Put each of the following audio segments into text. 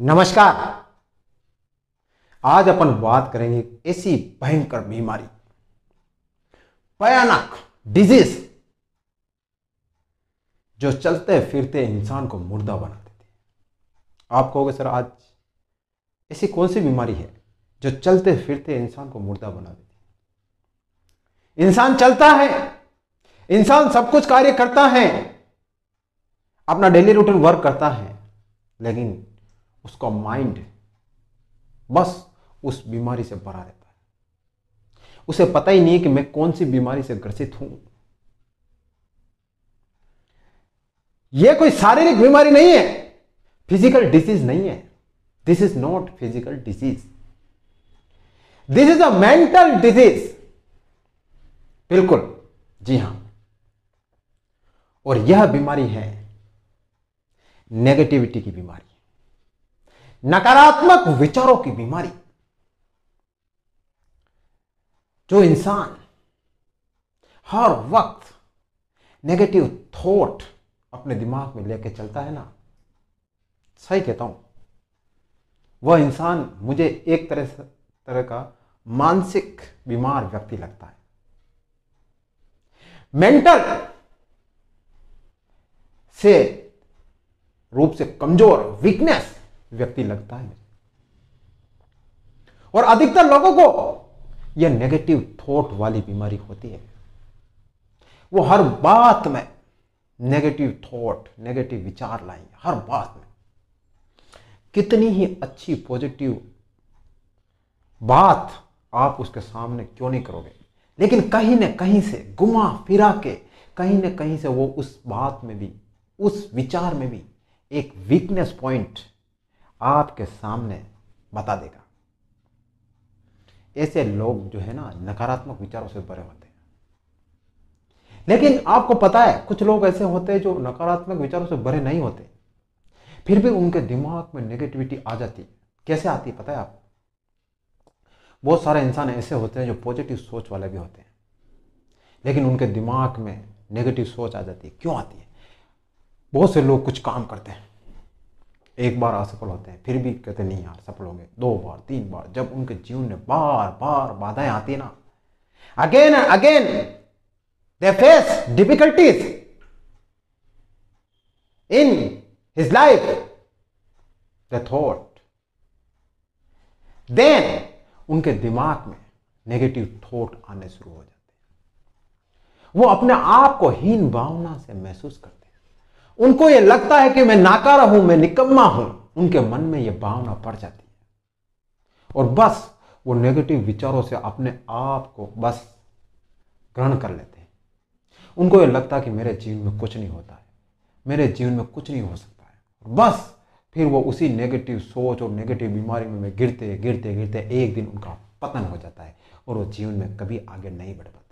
नमस्कार आज अपन बात करेंगे ऐसी भयंकर बीमारी भयानक डिजीज जो चलते फिरते इंसान को मुर्दा बना देती है आप कहोगे सर आज ऐसी कौन सी बीमारी है जो चलते फिरते इंसान को मुर्दा बना देती है इंसान चलता है इंसान सब कुछ कार्य करता है अपना डेली रूटीन वर्क करता है लेकिन उसका माइंड बस उस बीमारी से भरा रहता है उसे पता ही नहीं कि मैं कौन सी बीमारी से ग्रसित हूं यह कोई शारीरिक बीमारी नहीं है फिजिकल डिजीज नहीं है this is not physical disease this is a mental disease बिल्कुल जी हां और यह बीमारी है नेगेटिविटी की बीमारी नकारात्मक विचारों की बीमारी जो इंसान हर वक्त नेगेटिव थॉट अपने दिमाग में लेके चलता है ना सही कहता हूं वह इंसान मुझे एक तरह से तरह का मानसिक बीमार व्यक्ति लगता है मेंटल से रूप से कमजोर वीकनेस व्यक्ति लगता है और अधिकतर लोगों को यह नेगेटिव थॉट वाली बीमारी होती है वो हर बात में नेगेटिव थॉट नेगेटिव विचार लाएंगे हर बात में कितनी ही अच्छी पॉजिटिव बात आप उसके सामने क्यों नहीं करोगे लेकिन कहीं ना कहीं से घुमा फिरा के कहीं ना कहीं से वो उस बात में भी उस विचार में भी एक वीकनेस पॉइंट आपके सामने बता देगा ऐसे लोग जो है ना नकारात्मक विचारों से भरे होते हैं लेकिन आपको पता है कुछ लोग ऐसे होते हैं जो नकारात्मक विचारों से भरे नहीं होते फिर भी उनके दिमाग में नेगेटिविटी आ जाती है कैसे आती है पता है आपको बहुत सारे इंसान ऐसे होते हैं जो पॉजिटिव सोच वाले भी होते हैं लेकिन उनके दिमाग में नेगेटिव सोच आ जाती है क्यों आती है बहुत से लोग कुछ काम करते हैं एक बार असफल होते हैं फिर भी कहते नहीं यार सफल होंगे दो बार तीन बार जब उनके जीवन में बार बार बाधाएं आती ना again and again they face difficulties in his life the thought then उनके दिमाग में नेगेटिव थॉट आने शुरू हो जाते हैं वो अपने आप को हीन भावना से महसूस करते हैं उनको यह लगता है कि मैं नाकारा हूं मैं निकम्मा हूं उनके मन में यह भावना पड़ जाती है और बस वो नेगेटिव विचारों से अपने आप को बस ग्रहण कर लेते हैं उनको यह लगता है कि मेरे जीवन में कुछ नहीं होता है मेरे जीवन में कुछ नहीं हो सकता है बस फिर वो उसी नेगेटिव सोच और नेगेटिव बीमारी में गिरते गिरते गिरते एक दिन उनका पतन हो जाता है और वो जीवन में कभी आगे नहीं बढ़ पाते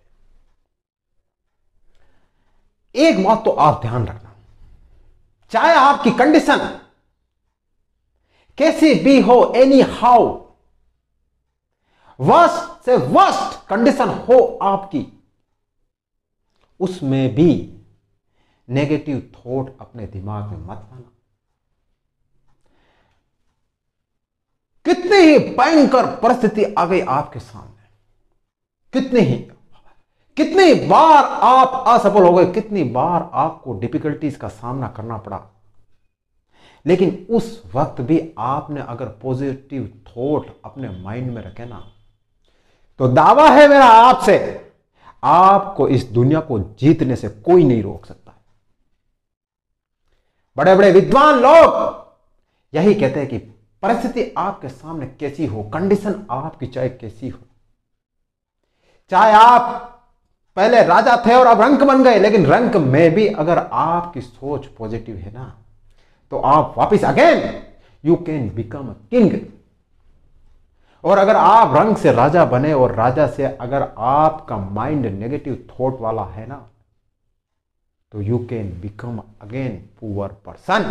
एक बात तो आप ध्यान रखना चाहे आपकी कंडीशन कैसी भी हो एनी हाउ वर्स्ट से वर्स्ट कंडीशन हो आपकी उसमें भी नेगेटिव थॉट अपने दिमाग में मत लाना कितनी ही भयंकर परिस्थिति आ गई आपके सामने कितनी ही कितनी बार आप असफल हो गए कितनी बार आपको डिफिकल्टीज का सामना करना पड़ा लेकिन उस वक्त भी आपने अगर पॉजिटिव थॉट अपने माइंड में रखे ना तो दावा है मेरा आपसे आपको इस दुनिया को जीतने से कोई नहीं रोक सकता बड़े बड़े विद्वान लोग यही कहते हैं कि परिस्थिति आपके सामने कैसी हो कंडीशन आपकी चाहे कैसी हो चाहे आप पहले राजा थे और अब रंक बन गए लेकिन रंक में भी अगर आपकी सोच पॉजिटिव है ना तो आप वापस again you can become king और अगर आप रंग से राजा बने और राजा से अगर आपका माइंड नेगेटिव थॉट वाला है ना तो you can become again poor person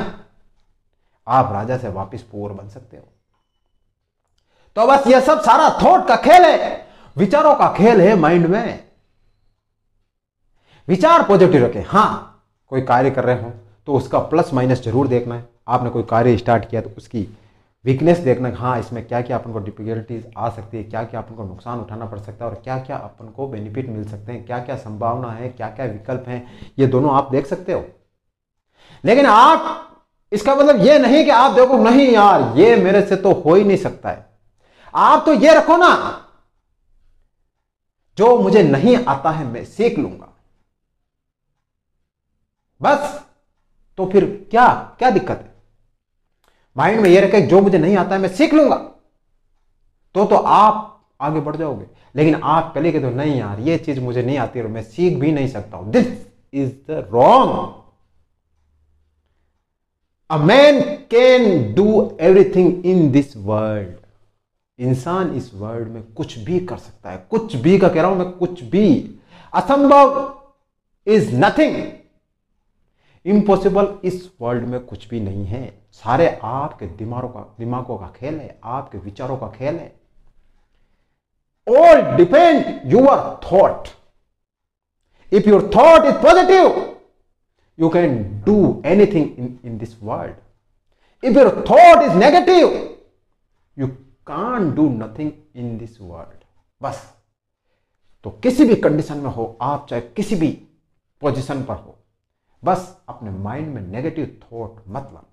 आप राजा से वापस पुअर बन सकते हो तो बस यह सब सारा थॉट का खेल है विचारों का खेल है माइंड में विचार पॉजिटिव रखें हाँ कोई कार्य कर रहे हो तो उसका प्लस माइनस जरूर देखना है आपने कोई कार्य स्टार्ट किया तो उसकी वीकनेस देखना है हाँ इसमें क्या क्या अपन को डिफिकल्टीज आ सकती है क्या क्या अपन को नुकसान उठाना पड़ सकता है और क्या क्या अपन को बेनिफिट मिल सकते हैं क्या क्या संभावना है क्या क्या विकल्प हैं ये दोनों आप देख सकते हो लेकिन आप इसका मतलब ये नहीं कि आप देखो नहीं यार ये मेरे से तो हो ही नहीं सकता है आप तो ये रखो ना जो मुझे नहीं आता है मैं सीख लूंगा बस तो फिर क्या क्या दिक्कत है माइंड में ये रखे जो मुझे नहीं आता है मैं सीख लूंगा तो तो आप आगे बढ़ जाओगे लेकिन आप पहले के तो नहीं यार ये चीज मुझे नहीं आती और मैं सीख भी नहीं सकता हूं this is the wrong a man can do everything in this world इंसान इस वर्ल्ड में कुछ भी कर सकता है कुछ भी का कह रहा हूं मैं कुछ भी असंभव इज नथिंग इम्पॉसिबल इस वर्ल्ड में कुछ भी नहीं है सारे आपके दिमागों का दिमागों का खेल है आपके विचारों का खेल है all depend your thought if your thought is positive you can do anything in in this world if your thought is negative you can do nothing in this world बस तो किसी भी कंडीशन में हो आप चाहे किसी भी पोजिशन पर हो बस अपने माइंड में नेगेटिव थॉट मत लाना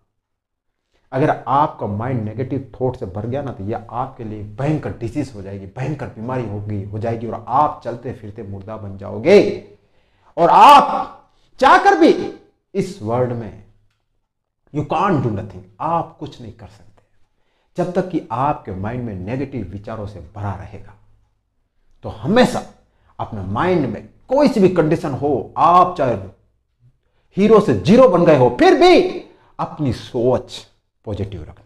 अगर आपका माइंड नेगेटिव थॉट से भर गया ना तो यह आपके लिए भयंकर डिजीज हो जाएगी भयंकर बीमारी होगी हो जाएगी और आप चलते फिरते मुर्दा बन जाओगे और आप चाहकर भी इस वर्ल्ड में यू कान डू नथिंग आप कुछ नहीं कर सकते जब तक कि आपके माइंड में नेगेटिव विचारों से भरा रहेगा तो हमेशा अपने माइंड में कोई सी भी कंडीशन हो आप चाहे हीरो से जीरो बन गए हो फिर भी अपनी सोच पॉजिटिव रखना